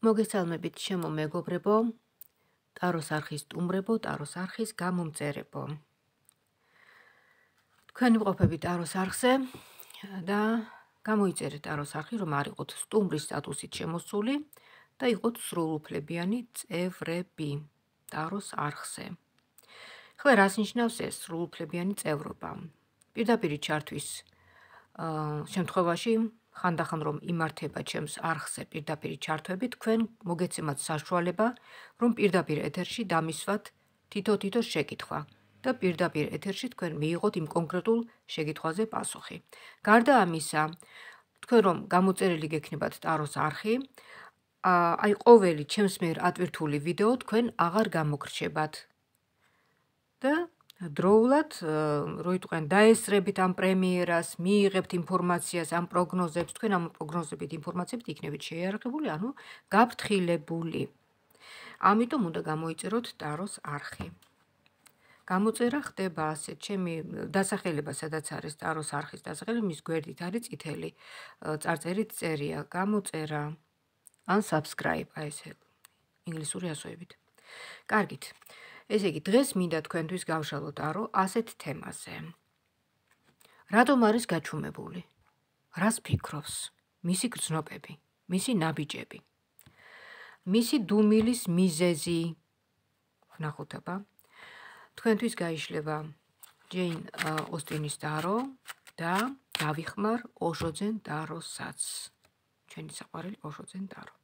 მოგესალმებით შემო მეგობრებო ტაროს არხის სტუმრებო ტაროს არხის გამომწერებო თქვენი ყოფები ტაროს არხზე და გამოიწერეთ ტაროს არხი რომ არ იყოთ სტუმრის სტატუსით შემოსული და იყოთ სრულუფლებიანი წევრები ტაროს არხზე ხლა რას ნიშნავს ეს სრულუფლებიანი წევრობა პირდაპირი ჩართვის შემთხვევაში ხანდახან რომ იმართება ჩემს არხზე პირდაპირი ჩართვები, თქვენ მოგეცემათ საშუალება, რომ პირდაპირ ეთერში დამისვათ თითო-თითო შეკითხვა და პირდაპირ ეთერში თქვენ მიიღოთ იმ კონკრეტულ შეკითხვაზე პასუხი. გარდა ამისა, თქვენ რომ გამოწერილი გექნებათ ტაროს არხი, აი ყოველი ჩემს მიერ ატვირთული ვიდეო თქვენ აღარ გამოგრჩებათ. და დროულად რო იტყვენ დაესწრებით ამ პრემიერას, მიიღებთ ინფორმაციას ამ პროგნოზებს, თქვენ ამ პროგნოზებით ინფორმაციებით იქნებით შეიარაღებული, ანუ გაფრთხილებული. ამიტომ უნდა გამოიწეროთ ტაროს არხი. გამოწერა ხდება ასე, ჩემი დასახელება სადაც არის ტაროს არხის დასახელება, მის გვერდით არის წითელი წარწერით წერია გამოწერა ან subscribe, აი ეს ინგლისური ასოებით. კარგით. ესე იგი, დღეს მინდა თქვენთვის გავშალოთ არო ასეთ თემაზე. რატომ არის გაჩუმებული? რას ფიქრობს? მისი გრძნობები, მისი ნაბიჯები. მისი დუმილის მიზეზი. ნახოთ აბა. თქვენთვის გაიშლება ჯეინ ოსტინის დარო და დავიხმარ ოშოძენ დაროსაც. ჩვენი საყვარელი ოშოძენ დარო.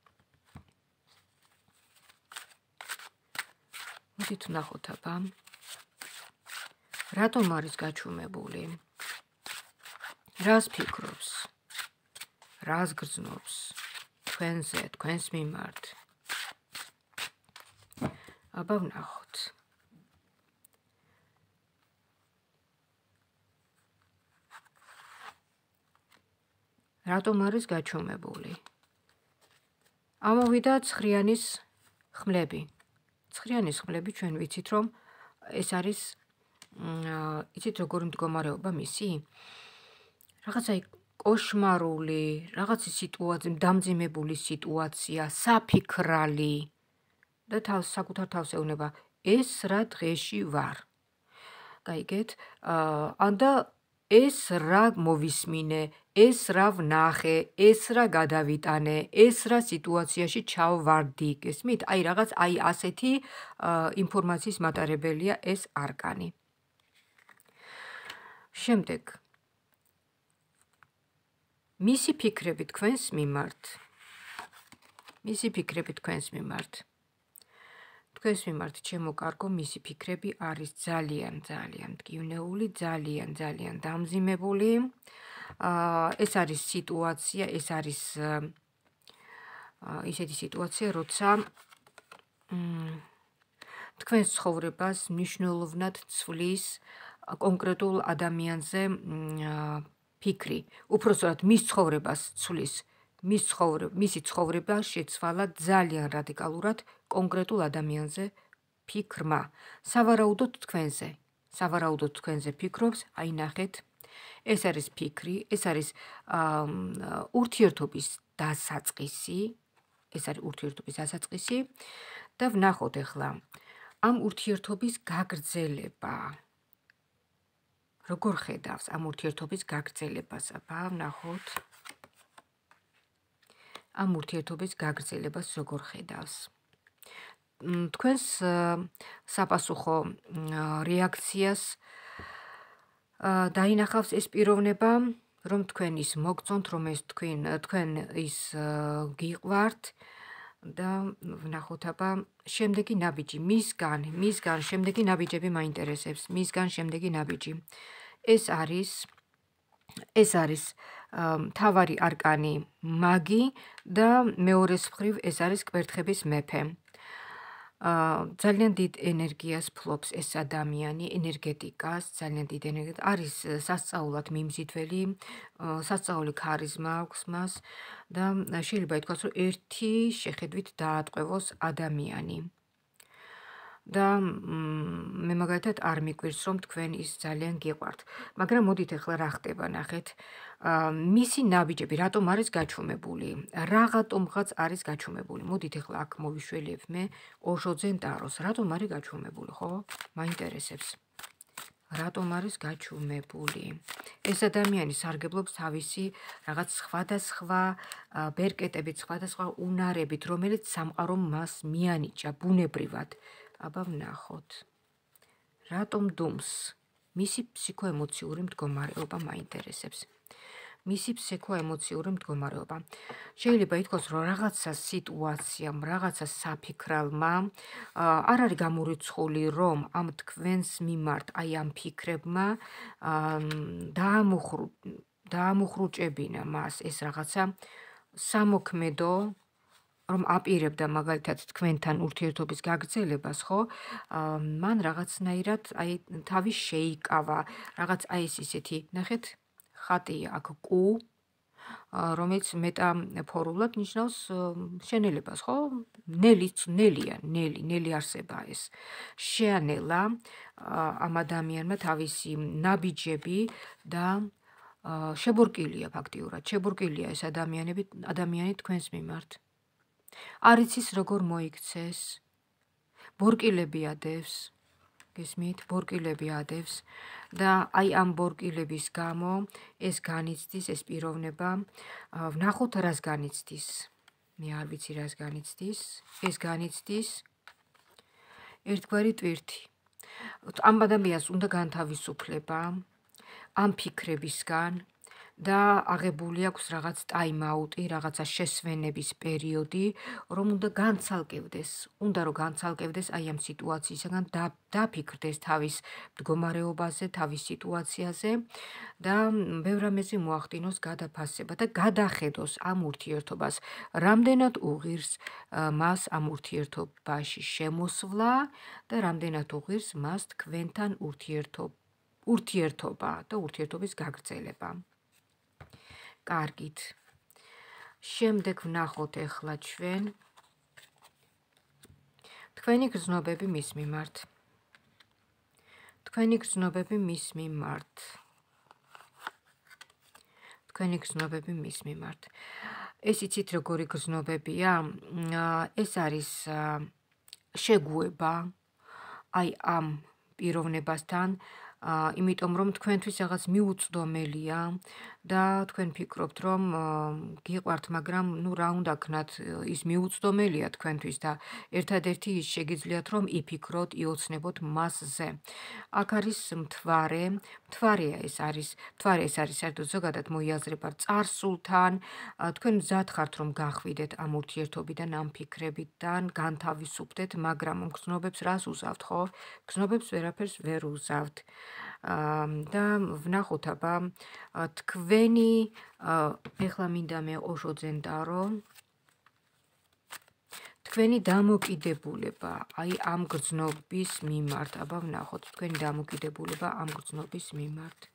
მოდით ნახოთ აბა რატომ არის გაჩუმებული რას ფიქრობს რას გრძნობს თქვენზე თქვენს მიმართ აბა ნახოთ რატომ არის გაჩუმებული ამოვიდა ცხრიანის ხმლები ცხრიანი სხმლები ჩვენ ვიცით რომ ეს არის იცით როგორი მდგომარეობა მისი რაღაცა кошмарული, რაღაცი სიტუაცია, დამძიმებული სიტუაცია, საფიქრალი და თავს საკუთარ თავს ეუბნება, ეს რა დღეში ვარ. გაიგეთ? აა ანდა ეს რა მოვისმინე, ეს რა ვნახე, ეს რა გადავიტანე, ეს რა სიტუაციაში ჩავვარდი, გესმით? აი რაღაც აი ასეთი ინფორმაციის მატარებელია ეს არკანი. შემდეგ მისი ფიქრები თქვენს მიმართ. მისი ფიქრები თქვენს მიმართ. თქვენს მიმართ ჩემო კარგო მისი ფიქრები არის ძალიან ძალიან მტკივნეული ძალიან ძალიან დამძიმებული აა ეს არის სიტუაცია ეს არის ისეთი სიტუაცია როცა თქვენს ცხოვრებას მნიშვნელოვნად ცვლის კონკრეტულ ადამიანზე ფიქრი უფრო სწორად მის ცხოვრებას ცვლის მის ცხოვრება შეცვალა ძალიან რადიკალურად კონკრეტულ ადამიანზე ფიქრმა. სავარაუდოდ თქვენზე. სავარაუდოდ თქვენზე ფიქრობს, აი ნახეთ. ეს არის ფიქრი, ეს არის ურთიერთობის დასაწყისი. ეს არის ურთიერთობის დასაწყისი. და ვნახოთ ახლა ამ ურთიერთობის გაგრძელება. როგორ ხედავს ამ ურთიერთობის გაგრძელებას? აბა, ვნახოთ. ამ ურთიერთობის გაგრძელებას როგორ ხედავს? თქვენს საპასუხო რეაქციას დაინახავს ეს პიროვნება, რომ თქვენ ის მოგწონთ, რომ ეს თქვენ თქვენ ის გიყვართ და ნახოთ აბა შემდეგი ნაბიჯი მისგან, მისგან შემდეგი ნაბიჯები მაინტერესებს, მისგან შემდეგი ნაბიჯი. ეს არის ეს არის თავარი არკანი მაგი და მეორე მხრივ ეს არის კვერთხების მეფე. აა ძალიან დიდ ენერგიას ფლობს ეს ადამიანი, ენერგეტიკას, ძალიან დიდ ენერგიად არის სასწაულად მიმზიდველი, სასწაული ქარიზმა აქვს მას და შეიძლება ითქვას, რომ ერთი შეხედვით დაატყვევოს ადამიანი. და მე მაგალითად არ მიკვირს რომ თქვენ ის ძალიან გიყვართ მაგრამ მოდით ახლა რა ხდება ნახეთ მისი ნავიჯები რატომ არის გაჩუმებული რაღაცომღაც არის გაჩუმებული მოდით ახლა აქ მოვიშველიებ მე ოშოძენ ტაროს რატომ არის გაჩუმებული ხო მაინტერესებს რატომ არის გაჩუმებული ეს ადამიანი სარგებლობს თავისი რაღაც სხვადასხვა ბერკეტებით სხვადასხვა უნარებით რომელიც სამყარო მას მიანიჭა ბუნებრივად აბა ვნახოთ რატომ დუმს მისი ფსიქოემოციური მდგომარეობა მაინტერესებს მისი ფსიქოემოციური მდგომარეობა შეიძლება ითქვას რომ რაღაცა სიტუაცია რაღაცა საფიქრალმა არ არის გამურიცხული რომ ამ თქვენს მიმართ აი ამ ფიქრებმა დაამუხრუ დაამუხრუჭებინა მას ეს რაღაცა სამოქმედო რომ აპირებდა მაგალითად თქვენთან ურთიერთობის გაგრძელებას, ხო? აა მან რაღაცნაირად აი თავი შეიკავა, რაღაც აი ეს ისეთი, ნახეთ, ხატი აქ კუ რომელიც მეტაფორულად ნიშნავს შენელებას, ხო? ნელიც ნელია, ნელი, ნელი არსება ეს. შეანელა ამ ადამიანმა თავისი ნაბიჯები და შებურკილია ფაქტიურად. შებურკილია ეს ადამიანები, ადამიანი თქვენს მიმართ. არ იცის როგორ მოიქცეს ბორკილები ადევს გესმით ბორკილები ადევს და აი ამ ბორკილების გამო ეს განიცდის ეს პიროვნება ვნახოთ რას განიცდის მე არ ვიცი რას განიცდის ეს განიცდის ერთგვარი ტვირთი ამ ადამიანს უნდა განთავისუფლება ამ ფიქრებისგან და აღებული აქვს რაღაც ტაიმაუტი, რაღაცა შესვენების პერიოდი, რომ უნდა განცალკევდეს, უნდა რომ განცალკევდეს აი ამ სიტუაციისგან და დაფიქრდეს თავის მდგომარეობაზე, თავის სიტუაციაზე და ბევრ ამაზე მოახდინოს გადაფასება და გადახედოს ამ ურთიერთობას, რამდენად უღირს მას ამ ურთიერთობაში შემოსვლა და რამდენად უღირს მას თქვენთან ურთიერთობა ურთიერთობა და ურთიერთობის გაგრძელება კარგით. შემდეგ ვნახოთ ახლა ჩვენ თქვენი გზნობები მის მიმართ. თქვენი გზნობები მის მიმართ. თქვენი გზნობები მის მიმართ. ეს იცით როგორი გზნობებია? ეს არის შეგუება აი ამ პიროვნებასთან, ა იმიტომ რომ თქვენთვის რაღაც მიუწვდომელია და თქვენ ფიქრობთ რომ გიყვართ მაგრამ ნუ რა უნდა ქნათ ის მიუწვდომელია თქვენთვის და ერთადერთი ის შეგიძლიათ რომ იფიქროთ იოცნებოთ მასზე აქ არის მთვარე მთვარეა ეს არის მთვარე ეს არის საერთოდ ზოგადად მოიაზრება царსულთან თქვენ მზად ხართ რომ გახვიდეთ ამ ურთიერთობიდან ამ ფიქრებიდან განთავისუფდეთ მაგრამ გზნობებს რას უსავთ ხო გზნობებს ვერაფერს ვერ უსავთ Yeah. და ვნახოთ აბა თქვენი ეხლა მინდა მე ოშოძენტარო თქვენი დამოკიდებულება აი ამ გრძნობის მიმართ აბა ვნახოთ თქვენი დამოკიდებულება ამ გრძნობის მიმართ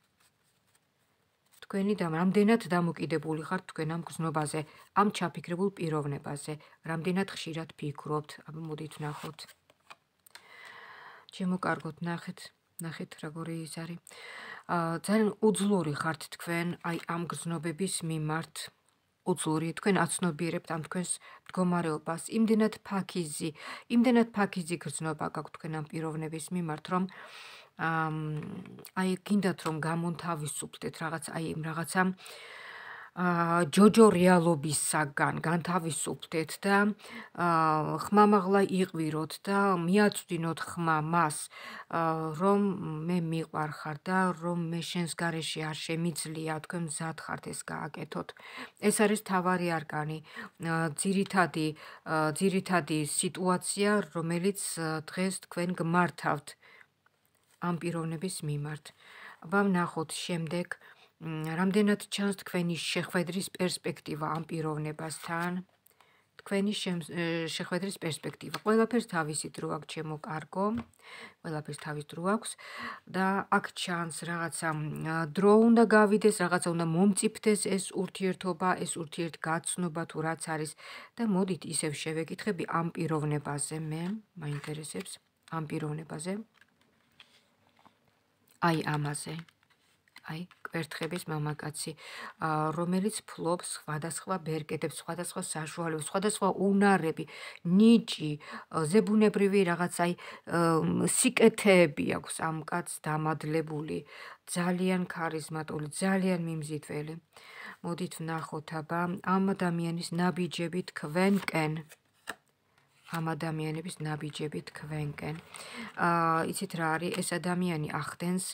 თქვენი და რამდენად დამოკიდებული ხართ თქვენ ამ გზნობაზე, ამ ჩაფიქრებულ პიროვნებაზე, რამდენად ხშირად ფიქრობთ, აბა მოდით ნახოთ. ჩემო კარგოთ ნახეთ. ნახეთ როგორი ის არის. ა ძალიან უძლური ხართ თქვენ, აი ამ გზნობების მიმართ უძლური თქვენ აცნობიერებთ ამ თქვენს მდგომარეობას. იმდენად ფაქიზი, იმდენად ფაქიზი გზნობა გაქვთ თქვენ ამ პიროვნების მიმართ, რომ აი გინდათ რომ გამონთავისუფლდეთ რაღაც აი რაღაცა ჯოჯო რეალობისგან განთავისუფლდეთ და ხმამაღლა იყვიროთ და მიაწვდინოთ ხმა მას რომ მე მიყარხარ და რომ მე შენს გარეშე არ შემიძლია თქვენ მზად ხართ ეს გააკეთოთ ეს არის თავარი არგანი ძირითადი ძირითადი სიტუაცია რომელიც დღეს თქვენ გმართავთ ამ პიროვნების მიმართ ვამნახოთ შემდეგ რამდენად ჩანს თქვენი შეხვედრის პერსპექტივა ამ პიროვნებასთან? თქვენი შეხვედრის პერსპექტივა. ყველაფერს თავისი დრო აქვს ჩემო კარგო. ყველაფერს თავის დრო აქვს და აქ ჩანს რაღაცა დრო უნდა გავიდეს, რაღაცა უნდა მომწიფდეს ეს ურთიერთობა, ეს ურთიერთგაცნობა თუ რაც არის და მოდით ისევ შევეკითხები ამ პიროვნებაზე მე, მაინტერესებს ამ პიროვნებაზე. აი ამაზე. აი კვერთხების მამაკაცი, რომელიც ფლობს სხვადასხვა ბერკეტებს, სხვადასხვა საშუალებს, სხვადასხვა უნარები, ნიჭი, ზებუნებრივი რაღაც აი სიკეთეები აქვს ამ კაცს დამადლებული, ძალიან ხარიზმატული, ძალიან მიმზიდველი. მოდით ნახოთ აბა ამ ადამიანის ნაბიჯები თქვენკენ. ამ ადამიანების ნაბიჯები თქვენკენ. აა იცით რა არის ეს ადამიანი ახდენს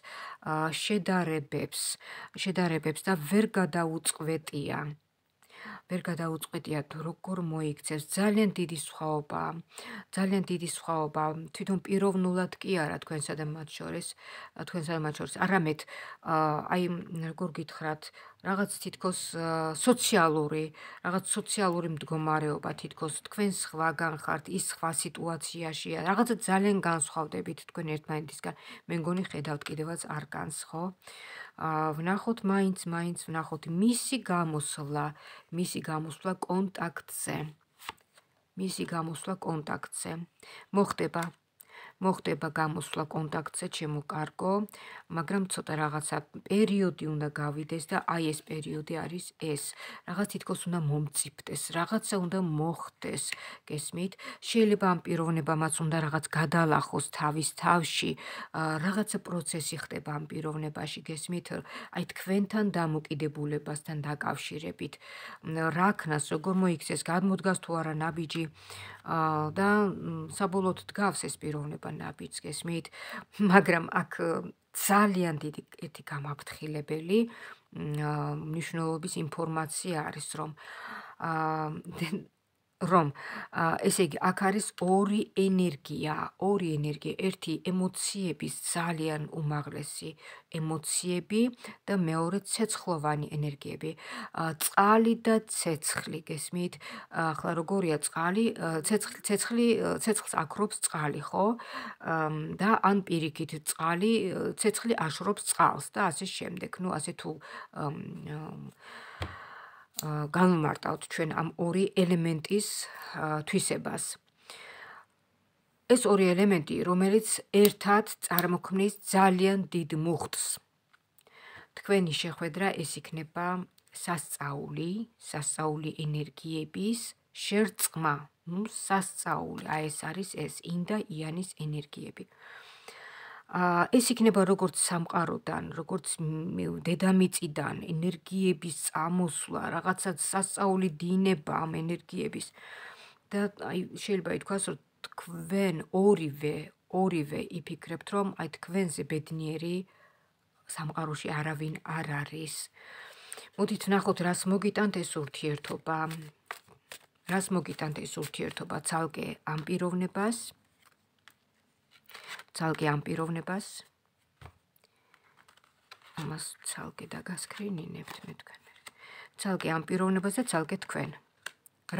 შედარებებს, შედარებებს და ვერ გადაუწყვეტია. ვერ გადაუწყვეტია თუ როგორ მოიქცეს. ძალიან დიდი სხვაობა. ძალიან დიდი სხვაობა. თვითონ პიროვნულად კი არა თქვენსა და მათ შორის, თქვენსა და მათ შორის. არამედ აი როგორ გითხრათ, რაღაც თითქოს სოციალური, რაღაც სოციალური მდგომარეობა თითქოს თქვენ სხვაგან ხართ, ის სხვა სიტუაციაშია. რაღაც ძალიან განსხვავდებით თქვენ ერთმანეთისგან. მე მგონი ხედავთ კიდევაც არ განს, ხო? აა ვნახოთ მაინც, მაინც ვნახოთ მისი გამოსვლა, მისი გამოსვლა კონტაქტზე. მისი გამოსვლა კონტაქტზე. მოხდება მოხდება გამოსვლა კონტაქტზე ჩემო კარგო. მაგრამ ცოტა რაღაცა პერიოდი უნდა გავიდეს და აი ეს პერიოდი არის ეს. რაღაც თითქოს უნდა მომწიფდეს, რაღაცა უნდა მოხდეს. გესმით? შეიძლება ამ პიროვნებამაც უნდა რაღაც გადალახოს თავის თავში. რაღაცა პროცესი ხდება ამ პიროვნებაში, გესმით? აი თქვენთან დამოკიდებულებასთან დაკავშირებით. რაკნას როგორ მოიქცეს, გამოდგას თუ არა ნაბიჯი? ა და საბოლოოდ დგავს ეს პიროვნება ნაბიჯს, გესმით? მაგრამ აქ ძალიან დიდი ერთი გამაფრთხილებელი მნიშვნელობის ინფორმაცია არის რომ აა რომ ესე იგი აქ არის ორი ენერგია, ორი ენერგია, ერთი ემოციების ძალიან უმაღლესი ემოციები და მეორე ცეცხლოვანი ენერგიები. წყალი და ცეცხლი გესმით? ახლა როგორია წყალი, ცეცხლი, ცეცხლი, ცეცხლს აკრობს წყალი, ხო? და ან პირიქით წყალი, ცეცხლი აშრობს წყალს და ასე შემდეგ. ნუ ასე თუ განმარტავთ ჩვენ ამ ორი ელემენტის თვისებას. ეს ორი ელემენტი, რომელიც ერთად წარმოქმნის ძალიან დიდ მუხტს. თქვენი შეხვედრა ეს იქნება სასწაული, სასწაული ენერგიების შერწყმა. ну, სასწაული, а ეს არის ეს ინდა იანის ენერგიები. აა ეს იქნება როგორც სამყაროდან, როგორც დედამიწიდან ენერგიების წამოსვლა, რაღაცა სასწაული დინება ამ ენერგიების. და აი შეიძლება ითქვას, რომ თქვენ ორივე, ორივე იფიქრებთ, რომ აი თქვენზე ბედნიერი სამყაროში არავინ არ არის. მოდით ნახოთ, რას მოგიტანთ ეს ურთიერთობა. რას მოგიტანთ ეს ურთიერთობა ცალკე ამ პიროვნებას? ძალკე ამპიროვნებას ამას ძალკე დაგასკრინინებთ მე თქვენ ძალკე ამპიროვნებას და ძალკე თქვენ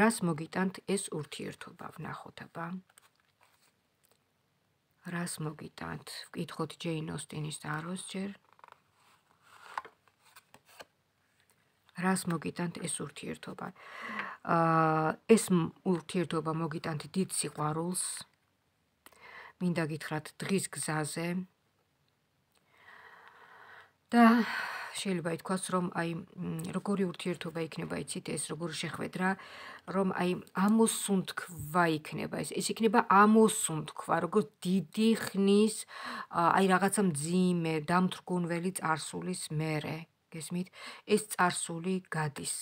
რას მოგიტანთ ეს ურთიერთობა ვნახოთ აბა რას მოგიტანთ ვკითხოთ ჯეინ ოსტინის დაროს ჯერ რას მოგიტანთ ეს ურთიერთობა აა ეს ურთიერთობა მოგიტანთ დიდ სიყვარულს მინდა გითხრათ დღის გზაზე. და შეიძლება ითქვას, რომ აი როგორი ურთიერთობა იქნება, იცით, ეს როგორი შეხვედრა, რომ აი ამოსუნთქვა იქნება ეს. ეს იქნება ამოსუნთქვა, როგორ დიდი ხნის აი რაღაცა მძიმე, დამთრგუნველი წარსულის მერე. გესმით? ეს царსული გადის.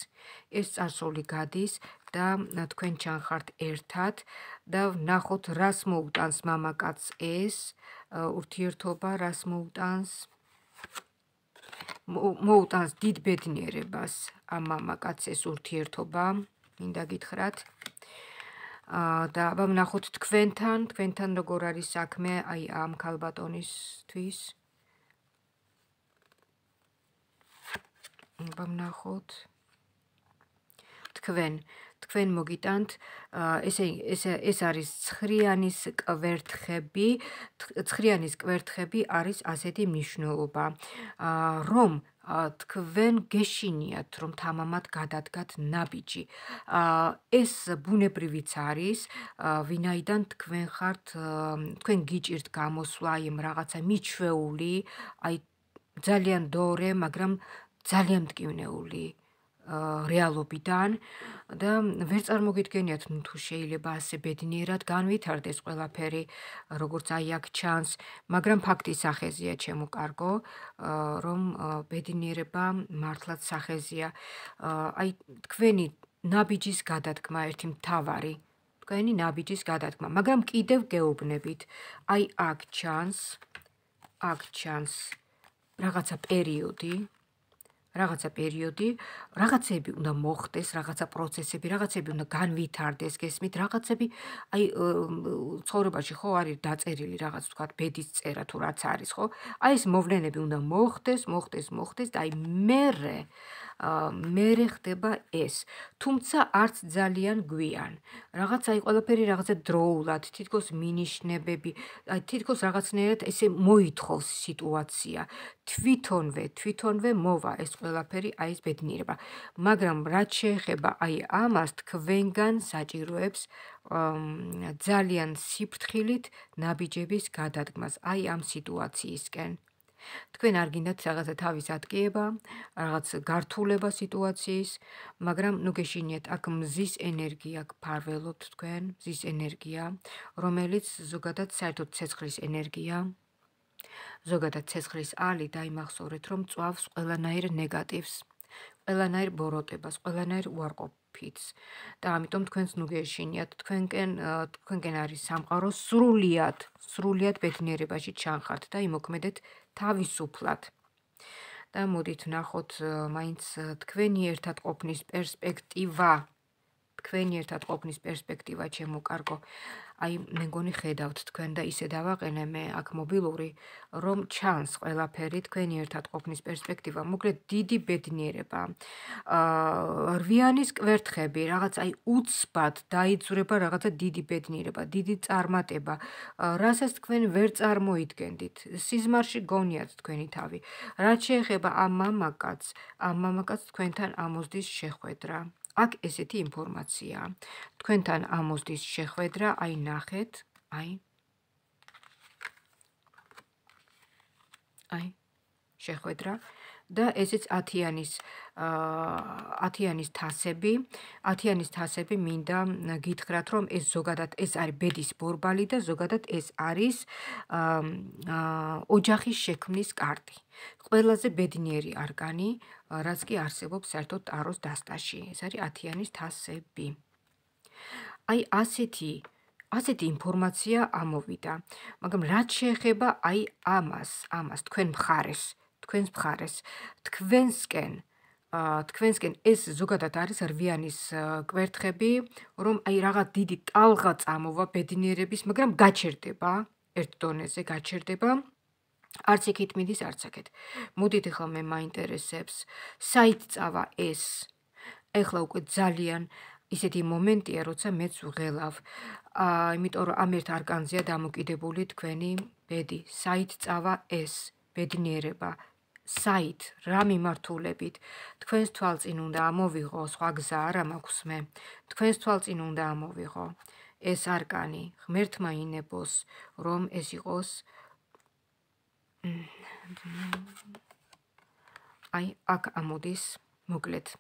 ეს царსული გადის და თქვენ ჩანხართ ერთად და ნახოთ რას მოუტანს მამაკაცს ეს ურთიერთობა, რას მოუტანს მოუტანს დიდ ბედნიერებას ამ მამაკაცეს ურთიერთობა, მინდა გითხრათ. ა და აბა ნახოთ თქვენთან, თქვენთან როგორ არის საქმე აი ამ ქალბატონისთვის. ვამნახოთ თქვენ თქვენ მოგიტანთ ესე ეს ეს არის ცხრიანის კვერთხები ცხრიანის კვერთხები არის ასეთი მნიშვნელობა რომ თქვენ გეშინიათ რომ თამამად გადადგათ ნაბიჯი ეს ბუნებრივიც არის ვინაიდან თქვენ ხართ თქვენ გიჭირთ გამოსვლა იმ რაღაცა მიჩვეული აი ძალიან დორე მაგრამ ძალიან მტკივნეული რეალობიდან და ვერ წარმოგიდგენიათ თუ შეიძლება ასე ბედნიერად განვითარდეს ყველაფერი როგორც აი აქ ჩანს მაგრამ ფაქტის სახეზია ჩემუკარგო რომ ბედნიერება მართლაც სახეზია აი თქვენი ნაბიჯის გადადგმა ერთი მთავარი თქვენი ნაბიჯის გადადგმა მაგრამ კიდევ გეუბნებით აი აქ ჩანს აქ ჩანს რაღაცა პერიოდი რაღაცა პერიოდი, რაღაცები უნდა მოხდეს, რაღაცა პროცესები, რაღაცები უნდა განვითარდეს გესმით, რაღაცები აი ცხოვრებაში ხო არის დაწერილი რაღაც თქვათ ბედის წერა თუ რაც არის, ხო? აი ეს მოვლენები უნდა მოხდეს, მოხდეს, მოხდეს და აი მერე მერე ხდება ეს. თუმცა არც ძალიან გვიან. რაღაცა აი ყველაფერი რაღაცა დროულად, თითქოს მინიშნებები, აი თითქოს რაღაცნაირად ესე მოითხოვს სიტუაცია. თვითონვე, თვითონვე მოვა ეს ყველაფერი აი ეს ბედნიერება. მაგრამ რაც შეეხება აი ამას თქვენგან საჭიროებს ძალიან სიფრთხილით ნაბიჯების გადადგმას აი ამ სიტუაციისკენ. თქვენ არ გინდათ რაღაცა თავის ატკიება, რაღაც გართულება სიტუაციის, მაგრამ ნუ გეშინიათ აქ მზის ენერგია გფარველობთ თქვენ, მზის ენერგია, რომელიც ზოგადად საერთოდ ცეცხლის ენერგია. ზოგადად ცეცხლის ალი დაიმახსოვრეთ, რომ წვავს ყველანაირ ნეგატივს, ყველანაირ ბოროტებას, ყველანაირ უარყოფს. ფიც და ამიტომ თქვენს ნუგეშინიათ თქვენკენ თქვენკენ არის სამყარო სრულიად სრულიად ბედნიერებაში ჩანხართ და იმოქმედეთ თავისუფლად და მოდით ნახოთ მაინც თქვენი ერთად ყოფნის პერსპექტივა თქვენი ერთად ყოფნის პერსპექტივა ჩემო კარგო აი მეგონი ხედავთ თქვენ და ისე დავაყენე მე აქ მობილური რომ ჩანს ყველაფერი თქვენი ერთად ყოფნის პერსპექტივა მოკლედ დიდი ბედნიერება აა რვიანის კვერთხები რაღაც აი უცბად დაიძრება რაღაცა დიდი ბედნიერება დიდი წარმატება რასაც თქვენ ვერ წარმოიდგენდით სიზმარში გონიათ თქვენი თავი რაც შეეხება ამ მამაკაც ამ მამაკაც თქვენთან ამოზდის შეხვედრა აქ ესეთი ინფორმაცია. თქვენთან ამოსდის შეხვედრა, აი ნახეთ, აი. აი შეხვედრა და ესეც 10-იანის 10-იანის თასები, 10-იანის თასები მინდა გითხრათ, რომ ეს ზოგადად ეს არის ბედის ბორბალი და ზოგადად ეს არის ოჯახის შექმნის კარტი. ყველაზე ბედნიერი არგანი, რაც კი არსებობს საერთოდ ტაროს დასტაში. ეს არის ათიანის თასები. აი ასეთი ასეთი ინფორმაცია ამოვიდა. მაგრამ რაც შეეხება აი ამას, ამას თქვენ მხარეს, თქვენს მხარეს, თქვენსკენ ა თქვენსკენ ეს ზოგადად არის რვიანის კვერთხები, რომ აი რაღაც დიდი ტალღა წამოვა ბედნიერების, მაგრამ გაჩერდება ერთ დონეზე გაჩერდება არც იქით მიდის არც აქეთ. მოდით ახლა მე მაინტერესებს საითწავა ეს. ახლა უკვე ძალიან ისეთი მომენტია, როცა მეც ვღელავ. აა, იმიტომ რომ ამ ერთ არკანზია დამოკიდებული თქვენი ბედი. საითწავა ეს ბედნიერება. საით რა მიმართულებით თქვენს თვალწინ უნდა ამოვიღო, სხვა გზა არ მაქვს მე. თქვენს თვალწინ უნდა ამოვიღო ეს არკანი, ღმერთმა ინებოს, რომ ეს იყოს აა აი აქ ამოდის მოკლედ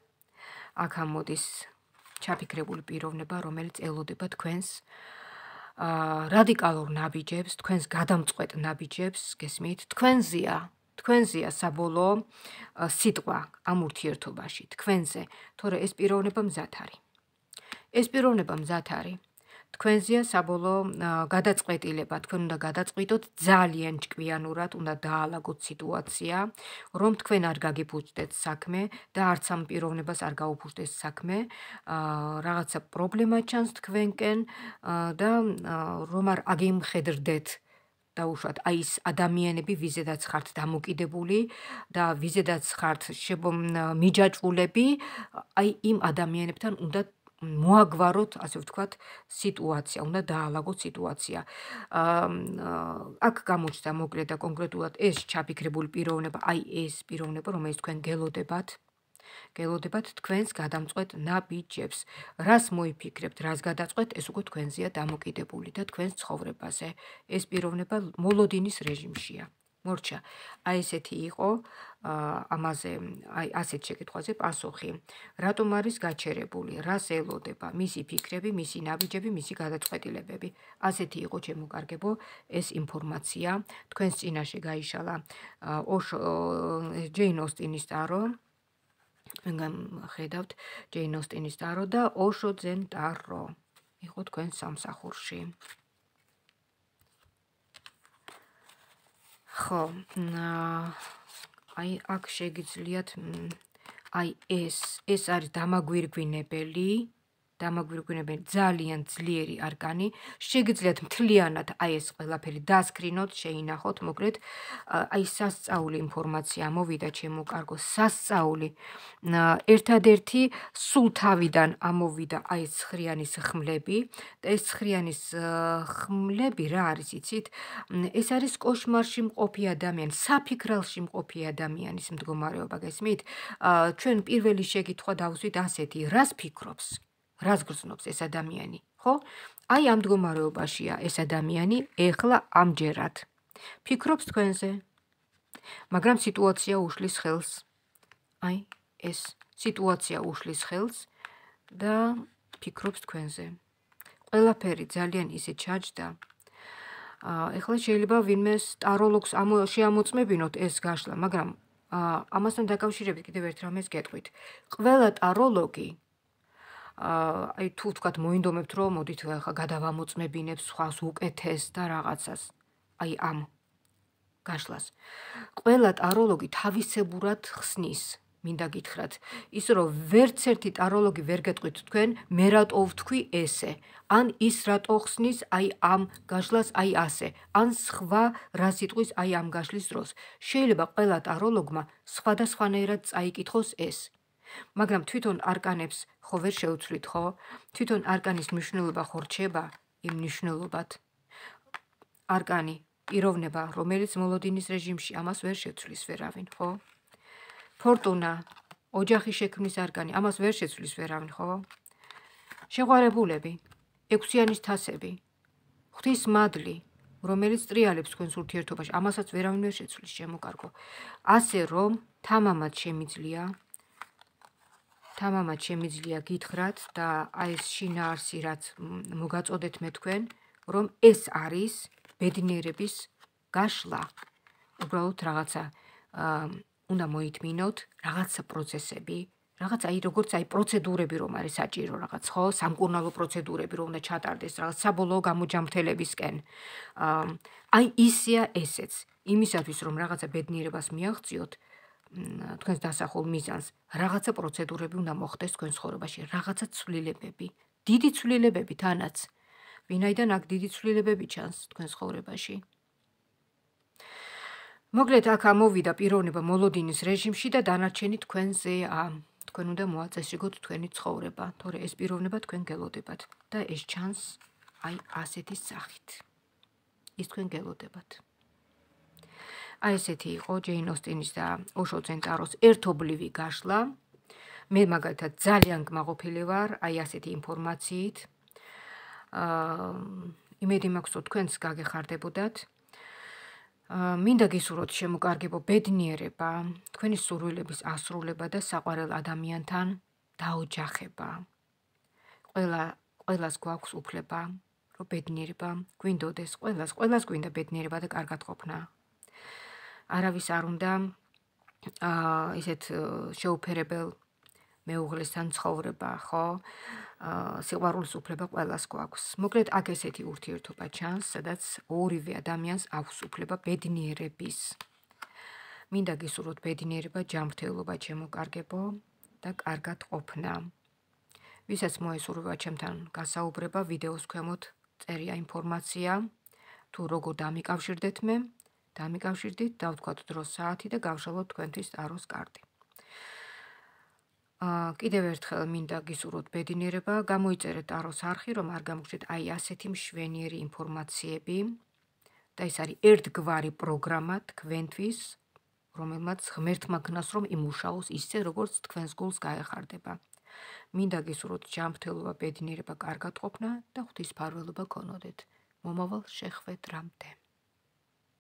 აქ ამოდის ჩაფიქრებული პიროვნება რომელიც ელოდება თქვენს ა რადიკალურ ნაბიჯებს თქვენს გადამწყვეტ ნაბიჯებს გესმით თქვენზია თქვენზია საბოლო სიტყვა ამ ურთიერთობაში თქვენზე თორე ეს პიროვნება მზად არის ეს პიროვნება მზად არის თქვენზეა საბოლოო გადაწყვეტილება თქვენ უნდა გადაწყვიტოთ ძალიან ჭკვიანურად უნდა დაალაგოთ სიტუაცია რომ თქვენ არ გაგიფუჭდეთ საქმე და არც ამ პიროვნებას არ გაუფუჭდეს საქმე რაღაცა პრობლემა ჩანს თქვენკენ და რომ არ აგიმხედრდეთ და უშოთ აი ეს ადამიანები ვიზედაც ხართ დამოკიდებული და ვიზედაც ხართ შემიჯაჭვულები აი იმ ადამიანებთან უნდა მოაგვაროთ, ასე ვთქვათ, სიტუაცია, უნდა დაალაგოთ სიტუაცია. აა აქ გამოჩნდა მოკლედ და კონკრეტულად ეს ჩაფიქრებული პიროვნება, აი ეს პიროვნება, რომელიც თქვენ გელოდებათ გელოდებათ თქვენს გადამწყვეტ ნაბიჯებს. რას მოიფიქრებთ, რას გადაწყვეტ, ეს უკვე თქვენზეა დამოკიდებული და თქვენს ცხოვრებაზე. ეს პიროვნება მოლოდინის რეჟიმშია. მორჩა. აი ესეთი იყო. ამაზე აი ასეთ შეკითხვაზე პასუხი რატომ არის გაჩერებული რას ელოდება მისი ფიქრები მისი ნაბიჯები მისი გადაწყვეტილებები ასეთი იყო ჩემო კარგებო ეს ინფორმაცია თქვენს წინაშე გაიშალა ოშო ჯეინ ოსტინის ტარო რომ ხედავთ ჯეინ ოსტინის ტარო და ოშო ძენ ტარო იყო თქვენს სამსახურში ხო აა აი აქ შეგიძლიათ აი ეს ეს არის დამაგვირგვინებელი დამაგვირგვინებენ ძალიან ძლიერი არგანი, შეგიძლიათ მთლიანად აი ეს ყველაფერი დასკრინოთ, შეინახოთ, მოკლედ აი სასწაული ინფორმაცია მოვიდა ჩემო კარგო სასწაული. ერთადერთი სულთავიდან ამოვიდა აი ეს ხრიანის ხმლები და ეს ხრიანის ხმლები რა არის იცით? ეს არის кошмарში მყოფი ადამიანი, საფიქრალში მყოფი ადამიანის მდგომარეობა გესმით? ჩვენ პირველი შეკითხვა დავსვით ასეთი, რას ფიქრობს? რას გრძნობს ეს ადამიანი, ხო? აი ამ მდგომარეობაშია ეს ადამიანი ეხლა ამჯერად. ფიქრობს თქვენზე. მაგრამ სიტუაცია უშლის ხელს. აი ეს სიტუაცია უშლის ხელს და ფიქრობს თქვენზე. ყველაფერი ძალიან ისე ჩაჯდა. აა ეხლა შეიძლება ვინმეს ტაროლოგს შეამოწმებინოთ ეს გაშლა, მაგრამ აა ამასთან დაკავშირებით კიდევ ერთ რამეს გეტყვით. ყველა ტაროლოგი აი თუ თქვათ მოინდომებთ რომ მოდით ახლა გადავამოწმებინებ სხვას უკეთეს და რაღაცას აი ამ გაშლას ყველა ტაროლოგი თავისებურად ხსნის მინდა გითხრათ ის რომ ვერც ერთი ტაროლოგი ვერ გეტყვით თქვენ მე რატო ვთქვი ესე ან ის რატო ხსნის აი ამ გაშლას აი ასე ან სხვა რა სიტყვის აი ამ გაშლის დროს შეიძლება ყველა ტაროლოგმა სხვადასხვანაირად წაიკითხოს ეს მაგრამ თვითონ არკანებს ხო ვერ შეუცვლით ხო? თვითონ არკანის მნიშვნელობა ხო რჩება იმ მნიშვნელობად? არკანი პიროვნება, რომელიც მოლოდინის რეჟიმში ამას ვერ შეცვლის ვერავინ, ხო? ფორტუნა, ოჯახის შექმნის არკანი, ამას ვერ შეცვლის ვერავინ, ხო? შეყვარებულები, ექვსიანის თასები, ღვთის მადლი, რომელიც ტრიალებს თქვენს ურთიერთობაში, ამასაც ვერავინ ვერ შეცვლის, შემოკარგო. ასე რომ, თამამად შემიძლია, თამამად შემიძლია გითხრათ და აი ეს შინაარსი რაც მოგაწოდეთ მე თქვენ, რომ ეს არის ბედნიერების გაშლა. უბრალოდ რაღაცა უნდა მოითმინოთ, რაღაცა პროცესები, რაღაც აი როგორც აი პროცედურები რომ არის საჭირო რაღაც, ხო, სამკურნალო პროცედურები რომ უნდა ჩატარდეს რაღაც საბოლოო გამოჯამრთელებისკენ. აი ისია ესეც, იმისათვის რომ რაღაცა ბედნიერებას მიაღწიოთ, თქვენს დასახულ მიზანს, რაღაცა პროცედურები უნდა მოხდეს თქვენ ცხოვრებაში, რაღაცა ცვლილებები, დიდი ცვლილებები თანაც. ვინაიდან აქ დიდი ცვლილებები ჩანს თქვენ ცხოვრებაში? მოგლეთ აქ ამოვიდა პიროვნება მოლოდინის რეჟიმში და დანარჩენი თქვენზე ა თქვენ უნდა მოაწესრიგოთ თქვენი ცხოვრება, თორე ეს პიროვნება თქვენ გელოდებათ და ეს ჩანს აი ასეთი სახით. ის თქვენ გელოდებათ. აი ესეთი იყო ჯეინ ოსტინის და ოშო ცენტაროს ერთობლივი გაშლა. მე მაგათა ძალიან გმაღოფილი ვარ აი ასეთი ინფორმაციით. აა იმედი მაქვს, რომ თქვენს გაგეხარდებოდათ. აა მინდა გისურვოთ შემოკარგებო ბედნიერება, თქვენი სურვილების ასრულება და საყვარელ ადამიანთან დაოჯახება. ყველა ყველას გვაქვს უფლება რომ ბედნიერება გვინდოდეს ყველას, ყველას გვინდა ბედნიერება და კარგად ყოფნა. არავის არ უნდა აა ისეთ შეუფერებელ მეუღლესთან ცხოვრება, ხო? აა სიყვარულის უფლება ყველას გვაქვს. მოკლედ აქ ესეთი ურთიერთობა ჩანს, სადაც ორივე ადამიანს აქვს უფლება ბედნიერების. მინდა გისურვოთ ბედნიერება, ჯანმრთელობა შემოკარგებო და კარგად ყოფნა. ვისაც მოესურვა ჩემთან გასაუბრება ვიდეოს ქვემოთ წერია ინფორმაცია თუ როგორ დამიკავშირდეთ მე დამიკავშირდით, დავთქვათ დროს საათი და გავშალოთ თქვენთვის ტაროს კარტი. აა კიდევ ერთხელ მინდა გისურვოთ ბედინიერება, გამოიწერეთ ტაროს არხი, რომ არ გამოგჩეთ აი ასეთი მშვენიერი ინფორმაციები და ეს არის ერთგვარი პროგრამა თქვენთვის, რომელმაც ღმერთმა გნას რომ იმუშაოს ისე, როგორც თქვენს გულს გაეხარდება. მინდა გისურვოთ ჯანმრთელობა, ბედნიერება, კარგად ყოფნა და ღვთისფარველობა ქონოდეთ. მომავალ შეხვედრამდე.